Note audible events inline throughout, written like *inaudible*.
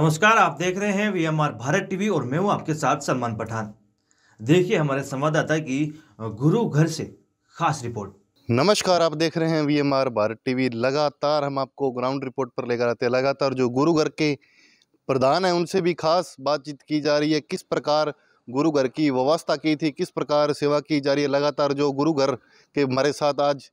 नमस्कार आप देख रहे हैं V M R Bharat TV और मैं हूं आपके साथ सलमान पठान देखिए हमारे संवाददाता की गुरु घर से खास रिपोर्ट नमस्कार आप देख रहे हैं V M R Bharat TV लगातार हम आपको ग्राउंड रिपोर्ट पर लेकर आते हैं लगातार जो गुरु घर के प्रधान हैं उनसे भी खास बातचीत की जा रही है किस प्रकार गुरु घर की व्यवस्था की थी किस प्रकार सेवा की जा रही है लगातार जो गुरु घर के हमारे साथ आज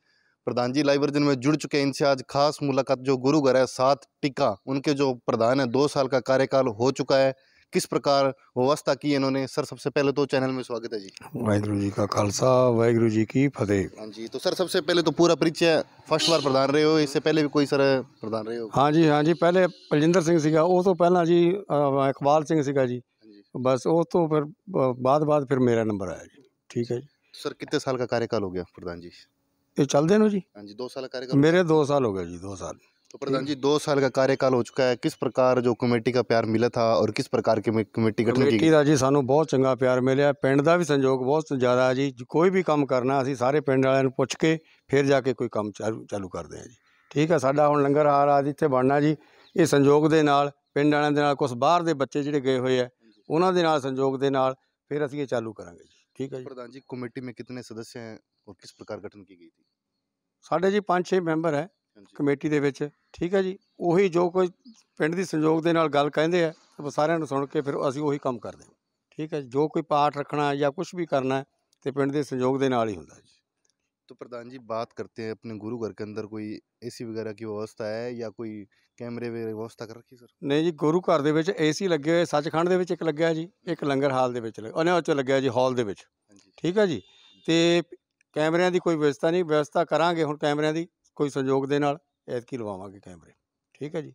प्रधान जी लाइव वर्जन में जुड़ चुके हैं इनसे आज खास मुलाकात जो गुरु घर है सात टिका उनके जो प्रधान है दो साल का कार्यकाल हो चुका है किस प्रकार व्यवस्था की इन्होंने सर सबसे पहले तो चैनल में स्वागत है जी वाहगुरु जी का खालसा वाहगुरु जी की फतेह हाँ जी तो सर सबसे पहले तो पूरा परिचय फर्स्ट बार प्रधान रहे हो इससे पहले भी कोई सर प्रधान रहे हो हाँ जी हाँ जी पहले बलजिंदर सिंह सिंह वो तो पहला जी इकबाल सिंह सिंह हाँ जी बस वो तो फिर बाद बाद फिर मेरा नंबर आया जी ठीक है जी तो सर कितने साल का कार्यकाल हो गया प्रधान जी ਇਹ ਚੱਲਦੇ ਨੇ ਜੀ ਹਾਂਜੀ 2 ਸਾਲ ਕਾਰਜਕਾਲ ਮੇਰੇ 2 ਸਾਲ ਹੋ ਗਏ ਜੀ 2 ਸਾਲ ਤੋਂ ਪ੍ਰਧਾਨ ਜੀ 2 ਸਾਲ ਦਾ ਕਾਰਜਕਾਲ ਹੋ ਚੁੱਕਾ ਹੈ ਕਿਸ ਪ੍ਰਕਾਰ ਜੋ ਕਮੇਟੀ ਦਾ ਪਿਆਰ प्यार ਥਾ ਔਰ ਕਿਸ ਪ੍ਰਕਾਰ ਕੀ ਕਮੇਟੀ ਗਠਨ ਕੀਤੀ ਕਮੇਟੀ ਦਾ ਜੀ ਸਾਨੂੰ ਬਹੁਤ ਚੰਗਾ ਪਿਆਰ ਮਿਲਿਆ ਪਿੰਡ ਦਾ ਵੀ ਸੰਯੋਗ ਬਹੁਤ ਜ਼ਿਆਦਾ ਹੈ ਜੀ ਕੋਈ ਵੀ ਕੰਮ ਕਰਨਾ ਅਸੀਂ ਸਾਰੇ ਪਿੰਡ ਵਾਲਿਆਂ ਨੂੰ ਪੁੱਛ ਕੇ ਫਿਰ ਜਾ ਕੇ ਕੋਈ ਕੰਮ ਚਾਲੂ ਕਰਦੇ ਹਾਂ ਜੀ ਠੀਕ ਹੈ ਸਾਡਾ ਹੁਣ ਲੰਗਰ ਹਾਲ ਆ ਜਿੱਥੇ ਬਣਨਾ ਜੀ ਇਹ ਸੰਯੋਗ ਦੇ ਨਾਲ ਪਿੰਡ ਵਾਲਿਆਂ ਦੇ ਨਾਲ ਕੁਝ ਬਾਹਰ ਦੇ ਬੱਚੇ ਜਿਹੜੇ ਗਏ ਹੋਏ ਆ ਉਹਨਾਂ ਦੇ ਨਾਲ ਸੰਯੋਗ ਦੇ ਨਾਲ ਫਿਰ ਅਸੀਂ ਇਹ ਚਾਲੂ ਕਰਾਂਗੇ ਜੀ ਠੀਕ ਹੈ ਜੀ ਪ੍ਰਧਾਨ ਜੀ ਕਮੇਟੀ में ਕਿੰਨੇ सदस्य ਹੈ ਔਰ ਕਿਸ ਪ੍ਰਕਾਰ ਗਠਨ की ਗਈ ਸੀ ਸਾਡੇ ਜੀ 5-6 ਮੈਂਬਰ ਹੈ ਕਮੇਟੀ ਦੇ ਵਿੱਚ ਠੀਕ ਹੈ ਜੀ ਉਹੀ ਜੋ ਕੋਈ ਪਿੰਡ ਦੀ ਸੰਯੋਗ ਦੇ ਨਾਲ ਗੱਲ ਕਹਿੰਦੇ ਆ ਤੇ ਸਾਰਿਆਂ ਨੂੰ ਸੁਣ ਕੇ ਫਿਰ ਅਸੀਂ ਉਹੀ ਕੰਮ ਕਰਦੇ ਹਾਂ ਠੀਕ ਹੈ ਜੋ ਕੋਈ ਪਾਠ ਰੱਖਣਾ ਜਾਂ ਕੁਝ ਵੀ ਕਰਨਾ ਤੇ ਪਿੰਡ ਦੇ ਸੰਯੋਗ ਦੇ ਨਾਲ ਹੀ ਹੁੰਦਾ ਜੀ तो ਪ੍ਰਧਾਨ ਜੀ ਬਾਤ ਕਰਤੇ ਹੈ ਆਪਣੇ ਗੁਰੂ ਘਰ ਕੇ ਅੰਦਰ ਕੋਈ ਏਸੀ ਵਗੈਰਾ ਕੀ ਵਿਵਸਥਾ ਹੈ ਜਾਂ ਕੋਈ ਕੈਮਰੇ ਵੀ ਵਿਵਸਥਾ ਕਰ ਰੱਖੀ ਸਰ ਨਹੀਂ ਜੀ ਗੁਰੂ ਘਰ ਦੇ ਵਿੱਚ ਏਸੀ ਲੱਗੇ ਹੋਏ ਸੱਚਖੰਡ ਦੇ ਵਿੱਚ ਇੱਕ ਲੱਗਿਆ ਜੀ ਇੱਕ ਲੰਗਰ ਹਾਲ ਦੇ ਵਿੱਚ ਲੱਗਿਆ ਉਹਨੇ ਉੱਚ ਚ ਲੱਗਿਆ ਜੀ ਹਾਲ ਦੇ ਵਿੱਚ ਠੀਕ ਹੈ ਜੀ ਤੇ ਕੈਮਰਿਆਂ ਦੀ ਕੋਈ ਵਿਵਸਥਾ ਨਹੀਂ ਵਿਵਸਥਾ ਕਰਾਂਗੇ ਹੁਣ ਕੈਮਰਿਆਂ ਦੀ ਕੋਈ ਸਹਿਯੋਗ ਦੇ ਨਾਲ ਐਤਕੀ ਲਵਾਵਾਂਗੇ ਕੈਮਰੇ ਠੀਕ ਹੈ ਜੀ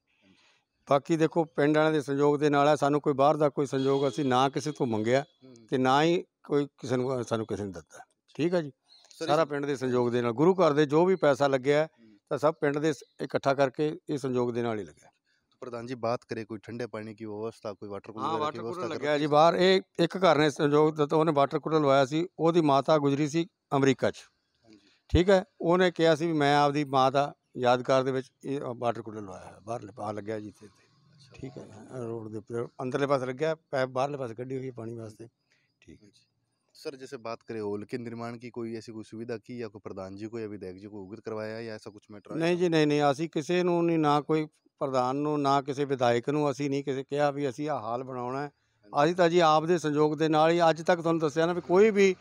ਬਾਕੀ ਦੇਖੋ ਪਿੰਡ ਵਾਲਿਆਂ ਦੇ ਸਹਿਯੋਗ ਦੇ ਨਾਲ ਆ ਸਾਨੂੰ ਕੋਈ ਬਾਹਰ ਦਾ ਕੋਈ ਸਹਿਯੋਗ ਅਸੀਂ ਨਾ ਕਿਸੇ ਤੋਂ ਮੰਗਿਆ ਤੇ ਨਾ ਹੀ ਕੋਈ ਕਿਸੇ ਨੂੰ ਸਾਨੂੰ ਕਿਸੇ ਨੇ ਦਿੱਤਾ ਠੀਕ ਹੈ ਜੀ ਸਾਰਾ ਪਿੰਡ ਦੇ ਸਹਿਯੋਗ ਦੇ ਨਾਲ ਗੁਰੂ ਘਰ ਦੇ ਜੋ ਵੀ ਪੈਸਾ ਲੱਗਿਆ ਤਾਂ ਸਭ ਪਿੰਡ ਦੇ ਇਕੱਠਾ ਕਰਕੇ ਇਹ ਸਹਿਯੋਗ ਦੇ ਨਾਲ ਹੀ ਲੱਗਿਆ ਪ੍ਰਧਾਨ ਜੀ ਬਾਤ ਕਰੇ ਕੋਈ ਠੰਡੇ ਪਾਣੀ ਦੀ ਵਿਵਸਥਾ ਕੋਈ ਵਾਟਰ ਕੂਲਰ ਦੀ ਵਿਵਸਥਾ ਲੱਗਿਆ ਜੀ ਬਾਹਰ ਇਹ ਇੱਕ ਘਰ ਨੇ ਸਹਿਯੋਗ ਦਿੱਤਾ ਉਹਨੇ ਵਾਟਰ ਕੂਲਰ ਲਵਾਇਆ ਸੀ ਉਹਦੀ ਮਾਤਾ ਗੁਜਰੀ ਸੀ ਅਮਰੀਕਾ 'ਚ ਠੀਕ ਹੈ ਉਹਨੇ ਕਿਹਾ ਸੀ ਵੀ ਮੈਂ ਆਪਦੀ ਮਾਂ ਦਾ ਯਾਦਗਾਰ ਦੇ ਵਿੱਚ ਇਹ ਵਾਟਰ ਕੂਲਰ ਲਵਾਇਆ ਹੈ ਬਾਹਰਲੇ ਪਾਸ ਲੱਗਿਆ ਜਿੱਥੇ ਤੇ ਠੀਕ ਹੈ ਰੋਡ ਦੇ ਉੱਪਰ ਅੰਦਰਲੇ ਪਾਸੇ ਲੱਗਿਆ ਪੈਪ ਬਾਹਰਲੇ ਪਾਸੇ ਕੱਢੀ ਹੋਈ ਹੈ ਪਾਣੀ ਵਾਸਤੇ ਠੀਕ ਹੈ जी सर जैसे बात करें होल के निर्माण ਕੋਈ कोई ऐसी कोई सुविधा की या ਕੋਈ प्रधान ਜੀ को या ਜੀ ਕੋਈ को ਕਰਵਾਇਆ ਜਾਂ ਐਸਾ ਕੁਝ ਮੈਟਰ ਨਹੀਂ ਜੀ ਨਹੀਂ ਨਹੀਂ ਅਸੀਂ ਕਿਸੇ ਨੂੰ ਨਹੀਂ ਨਾ ਕੋਈ ਪ੍ਰਧਾਨ ਨੂੰ ਨਾ ਕਿਸੇ ਵਿਧਾਇਕ ਨੂੰ ਅਸੀਂ ਨਹੀਂ ਕਿਸੇ ਕਿਹਾ ਵੀ ਅਸੀਂ ਆ ਹਾਲ ਬਣਾਉਣਾ ਹੈ ਅਸੀਂ ਤਾਂ ਜੀ ਆਪ ਦੇ ਸੰਯੋਗ ਦੇ ਨਾਲ ਹੀ ਅੱਜ ਤੱਕ ਤੁਹਾਨੂੰ ਦੱਸਿਆ ਨਾ ਵੀ ਕੋਈ ਵੀ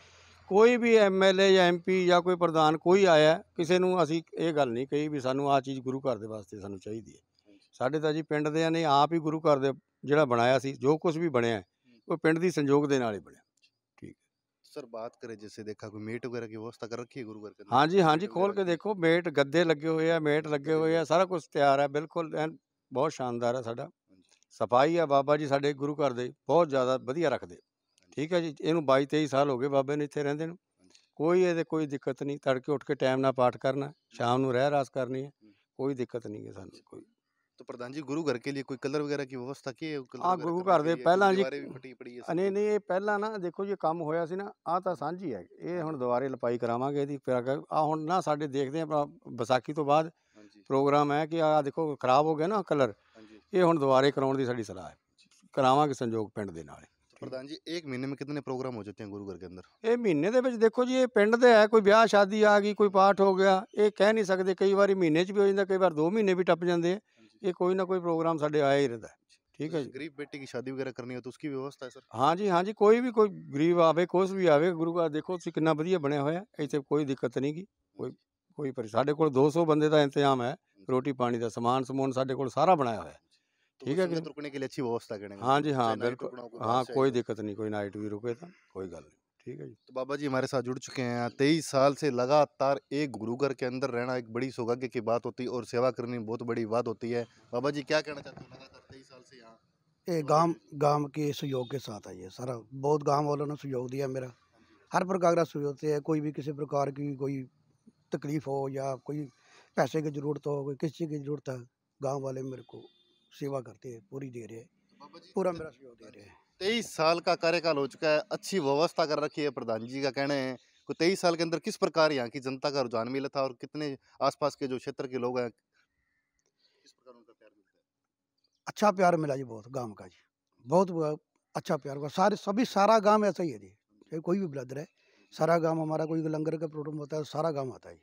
ਕੋਈ ਵੀ ਐਮਐਲਏ ਜਾਂ ਐਮਪੀ ਜਾਂ ਕੋਈ ਪ੍ਰਧਾਨ ਕੋਈ ਆਇਆ ਕਿਸੇ ਨੂੰ ਅਸੀਂ ਇਹ ਗੱਲ ਨਹੀਂ ਕਹੀ ਵੀ ਸਾਨੂੰ ਆ ਚੀਜ਼ ਗੁਰੂ ਘਰ ਦੇ ਵਾਸਤੇ ਸਾਨੂੰ ਚਾਹੀਦੀ ਹੈ ਸਾਡੇ ਤਾਂ ਜੀ ਪਿੰਡ ਦੇ ਨੇ ਆਪ ਹੀ ਗੁਰੂ ਘਰ ਦੇ ਜਿਹੜਾ ਬਣਾਇਆ ਸੀ ਜੋ ਕੁਝ ਵੀ ਬਣਿਆ ਉਹ ਪਿੰਡ ਦੀ ਸੰਯੋਗ ਦੇ ਨਾਲ ਹੀ ਬਣਿਆ ਠੀਕ ਸਰ ਬਾਤ ਕਰੇ ਜਿਵੇਂ ਦੇਖਾ ਕੋਈ ਮੇਟ ਵਗੈਰਾ ਕੀ ਵਿਵਸਥਾ ਕਰ ਰੱਖੀ ਹੈ ਗੁਰੂ ਘਰ ਹਾਂ ਜੀ ਹਾਂ ਜੀ ਖੋਲ ਕੇ ਦੇਖੋ ਮੇਟ ਗੱਦੇ ਲੱਗੇ ਹੋਏ ਆ ਮੇਟ ਲੱਗੇ ਹੋਏ ਆ ਸਾਰਾ ਕੁਝ ਤਿਆਰ ਹੈ ਬਿਲਕੁਲ ਬਹੁਤ ਸ਼ਾਨਦਾਰ ਹੈ ਸਾਡਾ ਸਫਾਈ ਆ ਬਾਬਾ ਜੀ ਸਾਡੇ ਗੁਰੂ ਘਰ ਦੇ ਬਹੁਤ ਜ਼ਿਆਦਾ ਵਧੀਆ ਰੱਖਦੇ ਠੀਕ ਹੈ ਜੀ ਇਹਨੂੰ 22 23 ਸਾਲ ਹੋ ਗਏ ਬਾਬੇ ਨੇ ਇੱਥੇ ਰਹਿੰਦੇ ਨੂੰ ਕੋਈ ਇਹਦੇ ਕੋਈ ਦਿੱਕਤ ਨਹੀਂ ਤੜਕੇ ਉੱਠ ਕੇ ਟਾਈਮ ਨਾਲ ਪਾਠ ਕਰਨਾ ਸ਼ਾਮ ਨੂੰ ਰਹਿ ਰਾਸ ਕਰਨੀ ਹੈ ਕੋਈ ਦਿੱਕਤ ਨਹੀਂ ਹੈ ਸਾਨੂੰ ਕੋਈ ਤਾਂ ਪ੍ਰਧਾਨ ਜੀ ਗੁਰੂ ਘਰ ਕੇ ਲਈ ਕੋਈ ਕਲਰ ਵਗੈਰਾ ਕੀ ਵਿਵਸਥਾ ਕੀ ਆ ਗੁਰੂ ਘਰ ਦੇ ਪਹਿਲਾਂ ਜੀ ਨਹੀਂ ਨਹੀਂ ਇਹ ਪਹਿਲਾਂ ਨਾ ਦੇਖੋ ਜੀ ਕੰਮ ਹੋਇਆ ਸੀ ਨਾ ਆ ਤਾਂ ਸਾਂਝੀ ਹੈ ਇਹ ਹੁਣ ਦੁਬਾਰੇ ਲਪਾਈ ਕਰਾਵਾਂਗੇ ਇਹਦੀ ਆ ਹੁਣ ਨਾ ਸਾਡੇ ਦੇਖਦੇ ਆ ਬਸਾਖੀ ਤੋਂ ਬਾਅਦ ਪ੍ਰੋਗਰਾਮ ਹੈ ਕਿ ਆ ਦੇਖੋ ਖਰਾਬ ਹੋ ਗਿਆ ਨਾ ਕਲਰ ਇਹ ਹੁਣ ਦੁਬਾਰੇ ਕਰਾਉਣ ਦੀ ਸਾਡੀ ਸਲਾਹ ਹੈ ਕਰਾਵਾਂਗੇ ਸੰਯੋਗ ਪਿੰਡ ਦੇ ਨਾਲ ਪ੍ਰਧਾਨ ਜੀ ਇੱਕ ਮਹੀਨੇ ਵਿੱਚ ਕਿੰਨੇ ਪ੍ਰੋਗਰਾਮ ਹੋ ਜਾਂਦੇ ਹਨ ਗੁਰੂ ਘਰ ਦੇ ਅੰਦਰ ਇਹ ਮਹੀਨੇ ਦੇ ਵਿੱਚ ਦੇਖੋ ਜੀ ਇਹ ਪਿੰਡ ਦੇ ਹੈ ਕੋਈ ਵਿਆਹ ਸ਼ਾਦੀ ਆ ਗਈ ਕੋਈ ਪਾਠ ਹੋ ਗਿਆ ਇਹ ਕਹਿ ਨਹੀਂ ਸਕਦੇ ਕਈ ਵਾਰੀ ਮਹੀਨੇ 'ਚ ਵੀ ਹੋ ਜਾਂਦਾ ਕਈ ਵਾਰ 2 ਮਹੀਨੇ ਵੀ ਟੱਪ ਜਾਂਦੇ ਇਹ ਕੋਈ ਨਾ ਕੋਈ प्रोग्राम ਸਾਡੇ ਆਇਆ ਹੀ ਰਹਿੰਦਾ ठीक है गरीब बेटी की शादी वगैरह करनी हो तो उसकी व्यवस्था है सर हाँ जी हाँ जी कोई भी कोई गरीब आवे कुछ भी आवे गुरु का देखो कि किन्ना वधिया बनया होया इतने कोई दिक्कत नहीं गी हाँ कोई कोई पर साढ़े को दो सौ बंदे का इंतजाम है हाँ रोटी पानी का समान समून साढ़े को सारा बनाया हुआ है तो ठीक है कि तो रुकने के लिए अच्छी व्यवस्था करेंगे हाँ जी हाँ बिल्कुल तो हाँ कोई अच्छा। दिक्कत नहीं कोई नाइट भी रुके था कोई गल नहीं ठीक है जी तो बाबा जी हमारे साथ जुड़ चुके हैं तेईस साल से लगातार एक गुरुघर के अंदर रहना एक बड़ी सौभाग्य की बात होती है और सेवा करनी बहुत बड़ी बात होती है बाबा जी क्या कहना चाहते हैं लगातार तेईस साल से यहाँ ये गांव गांव के सहयोग के साथ आई है सारा बहुत गांव वालों ने सहयोग दिया मेरा हाँ हर प्रकार का सहयोग है कोई भी किसी प्रकार की कोई तकलीफ हो या कोई पैसे की ज़रूरत हो कोई किसी की ज़रूरत है गांव वाले मेरे को सेवा करते हैं पूरी दे रहे हैं पूरा मेरा सहयोग दे रहे हैं तेईस साल का कार्यकाल हो चुका है अच्छी व्यवस्था कर रखी है प्रधान जी का कहना है कि तो तेईस साल के अंदर किस प्रकार यहाँ की जनता का रुझान मिला था और कितने आसपास के जो क्षेत्र के लोग हैं किस प्रकार उनका प्यार मिलता है अच्छा प्यार मिला जी बहुत गाँव का जी बहुत अच्छा प्यार हुआ सारे सभी सारा गाँव ऐसा ही है जी कोई भी ब्लदर है सारा गाँव हमारा कोई लंगर का प्रोग्राम होता है सारा गाँव आता है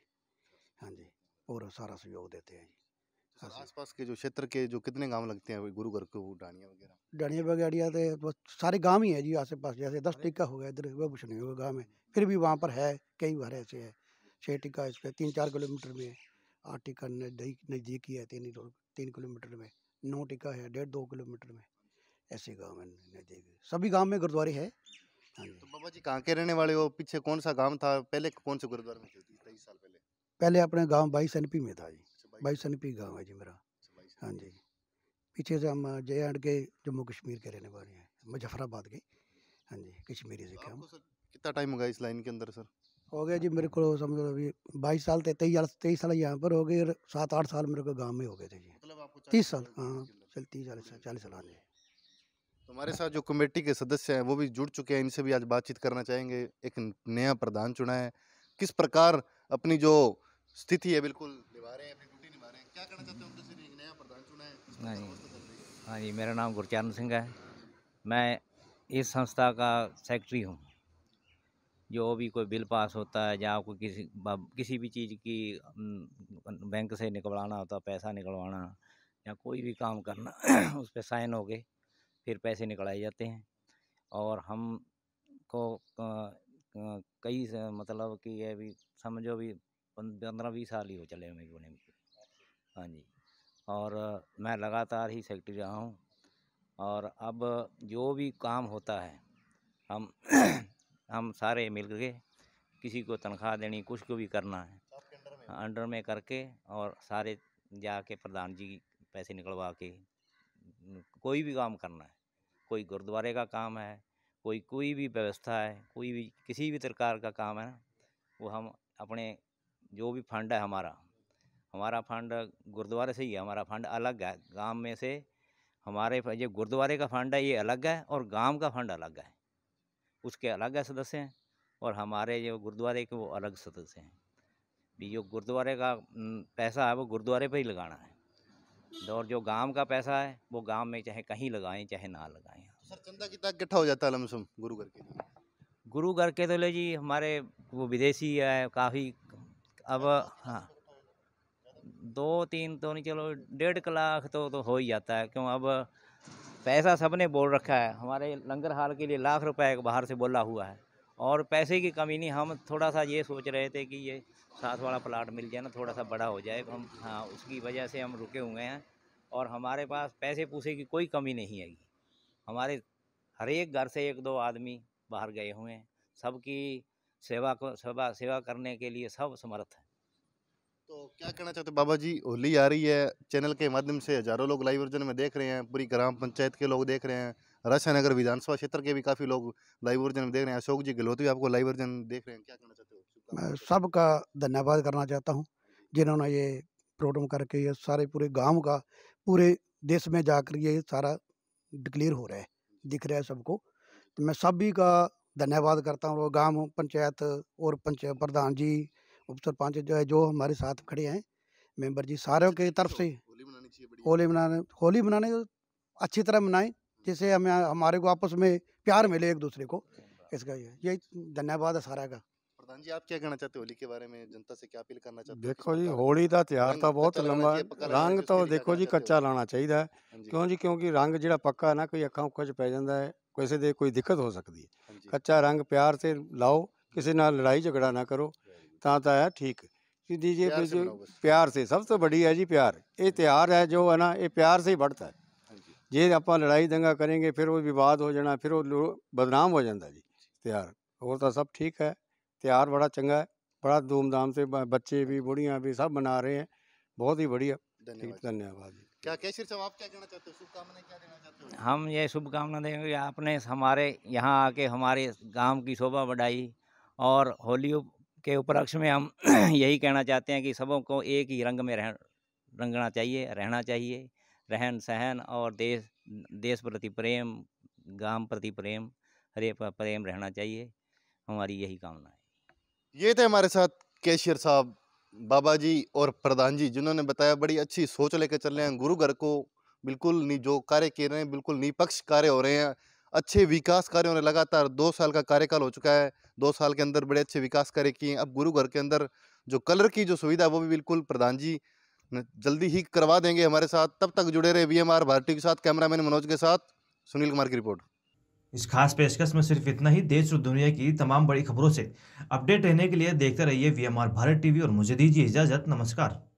हाँ जी और सारा सहयोग देते हैं जी हाँ और आसपास के जो क्षेत्र के जो कितने गांव लगते हैं गुरुगर को डानिया वगैरह डानिया वगैरह तो सारे गांव ही है जी आस पास जैसे दस टिक्का हो गया इधर वह कुछ नहीं हुआ गाँव में फिर भी वहाँ पर है कई बार ऐसे है छः टिक्का पर तीन चार किलोमीटर में आठ टिक्का नज़दीक ही है तीन तीन किलोमीटर में नौ टिक्का है डेढ़ दो किलोमीटर में ऐसे गाँव है नज़दीक सभी गाँव में गुरुद्वारे है हाँ तो बाबा जी कहाँ के रहने वाले हो पीछे कौन सा गाँव था पहले कौन से गुरुद्वारे में तेईस साल पहले पहले अपने गाँव बाईस एन में था जी भाई सनपी गाँव है जी मेरा अच्छा, हाँ जी पीछे से हम जया हट के जम्मू कश्मीर के रहने वाले हैं मुजफ्फराबाद के हाँ जी कश्मीरी से हम अच्छा, कितना टाइम हो गया इस लाइन के अंदर सर हो गया जी मेरे को समझो अभी बाईस साल थे तेईस तेईस साल यहाँ पर हो गए और सात आठ साल मेरे को गाँव में हो गए थे जी मतलब तीस साल हाँ चल तीस चालीस चालीस साल हाँ जी तो हमारे साथ जो कमेटी के सदस्य हैं वो भी जुड़ चुके हैं इनसे भी आज बातचीत करना चाहेंगे एक नया प्रधान चुना है किस प्रकार अपनी जो स्थिति है बिल्कुल हाँ जी हाँ जी मेरा नाम गुरचरण सिंह है मैं इस संस्था का सेक्रेटरी हूँ जो भी कोई बिल पास होता है या कोई किसी किसी भी चीज़ की बैंक से निकलवाना होता पैसा निकलवाना या कोई भी काम करना *clears throat* उस पर साइन हो गए फिर पैसे निकलाए जाते हैं और हम को कई मतलब कि ये भी समझो भी पंद्रह बीस साल ही हो चले हमें होने हाँ जी और मैं लगातार ही सेक्रेटरी रहा हूँ और अब जो भी काम होता है हम *clears throat* हम सारे मिल के किसी को तनख्वाह देनी कुछ को भी करना है अंडर में करके और सारे जाके प्रधान जी पैसे निकलवा के कोई भी काम करना है कोई गुरुद्वारे का काम है कोई कोई भी व्यवस्था है कोई भी किसी भी प्रकार का काम है वो हम अपने जो भी फंड है हमारा हमारा फंड गुरुद्वारे से ही है हमारा फंड अलग है गांव में से हमारे ये गुरुद्वारे का फंड है ये अलग है और गांव का फंड अलग है उसके अलग है सदस्य हैं और हमारे जो गुरुद्वारे के वो अलग सदस्य हैं भी जो गुरुद्वारे का पैसा है वो गुरुद्वारे पर ही लगाना है और जो गांव का पैसा है वो गांव में चाहे कहीं लगाएं चाहे ना लगाएं तो सर चंदा कितना इकट्ठा हो जाता है गुरु घर के गुरु घर के तो ले जी हमारे वो विदेशी है काफ़ी अब हाँ दो तीन तो नहीं चलो डेढ़ लाख तो तो हो ही जाता है क्यों अब पैसा सबने बोल रखा है हमारे लंगर हाल के लिए लाख रुपए बाहर से बोला हुआ है और पैसे की कमी नहीं हम थोड़ा सा ये सोच रहे थे कि ये साथ वाला प्लाट मिल जाए ना थोड़ा सा बड़ा हो जाए हम हाँ उसकी वजह से हम रुके हुए हैं और हमारे पास पैसे पूसे की कोई कमी नहीं है हमारे हर एक घर से एक दो आदमी बाहर गए हुए हैं सबकी सेवा को सेवा सेवा करने के लिए सब समर्थ हैं तो क्या कहना चाहते बाबा जी होली आ रही है चैनल के माध्यम से हज़ारों लोग लाइव वर्जन में देख रहे हैं पूरी ग्राम पंचायत के लोग देख रहे हैं राशानगर विधानसभा क्षेत्र के भी काफ़ी लोग लाइव वर्जन में देख रहे हैं अशोक जी गहलोत भी आपको लाइव वर्जन देख रहे हैं क्या कहना चाहते हो मैं सबका धन्यवाद करना चाहता हूँ जिन्होंने ये प्रोग्राम करके ये सारे पूरे गाँव का पूरे देश में जाकर ये सारा डिक्लेयर हो रहा है दिख रहा है सबको तो मैं सभी का धन्यवाद करता हूँ और पंचायत और पंचायत प्रधान जी उप सरपंच जो है जो हमारे साथ खड़े हैं मेंबर जी सारों अच्छा, के तरफ तो से होली मनाने होली मनाने अच्छी तरह मनाएं जिससे हमें हमारे को आपस में प्यार मिले एक दूसरे को इसका ये यही धन्यवाद है सारा का प्रधान जी आप क्या कहना चाहते होली के बारे में जनता से क्या अपील करना चाहते देखो जी होली का त्यौहार तो बहुत लंबा रंग तो, तो देखो जी कच्चा लाना चाहिए हाँ क्यों जी क्योंकि रंग जो पक्का ना कोई अखा उखा च पै जाता है किसी दे कोई दिक्कत हो सकती है हाँ कच्चा रंग प्यार से लाओ हाँ किसी ਨਾਲ ਲੜਾਈ ਝਗੜਾ ਨਾ ਕਰੋ तात आया ठीक कि दीजिए प्यार, प्यार से सबसे बढ़िया जी प्यार ये त्यौहार है जो है ना ये प्यार से ही बढ़ता है जे आप लड़ाई दंगा करेंगे फिर वो विवाद हो जाना फिर वो बदनाम हो जाता जी त्यौहार और तो सब ठीक है त्यौहार बड़ा चंगा है बड़ा धूमधाम से बच्चे भी बुढ़िया भी सब मना रहे हैं बहुत ही बढ़िया धन्यवाद जी क्या कैशियर साहब आप क्या कहना चाहते हो शुभकामनाएं क्या देना चाहते हो हम ये शुभकामना देंगे कि आपने हमारे यहाँ आके हमारे गांव की शोभा बढ़ाई और होली के उपलक्ष्य में हम *clears throat* यही कहना चाहते हैं कि सबों को एक ही रंग में रह रंगना चाहिए रहना चाहिए रहन सहन और देश देश प्रति प्रेम गांव प्रति प्रेम हरे प्रेम रहना चाहिए हमारी यही कामना है ये थे हमारे साथ कैशियर साहब बाबा जी और प्रधान जी जिन्होंने बताया बड़ी अच्छी सोच लेकर चल रहे हैं गुरु घर को बिल्कुल जो कार्य किए रहे हैं बिल्कुल निपक्ष कार्य हो रहे हैं अच्छे विकास कार्यों ने लगातार दो साल का कार्यकाल हो चुका है दो साल के अंदर बड़े अच्छे विकास कार्य किए अब गुरु घर के अंदर जो कलर की जो सुविधा है वो भी बिल्कुल प्रधान जी जल्दी ही करवा देंगे हमारे साथ तब तक जुड़े रहे वी एम आर भारती के साथ कैमरामैन मनोज के साथ सुनील कुमार की रिपोर्ट इस खास पेशकश में सिर्फ इतना ही देश और दुनिया की तमाम बड़ी खबरों से अपडेट रहने के लिए देखते रहिए वी भारत टीवी और मुझे दीजिए इजाजत नमस्कार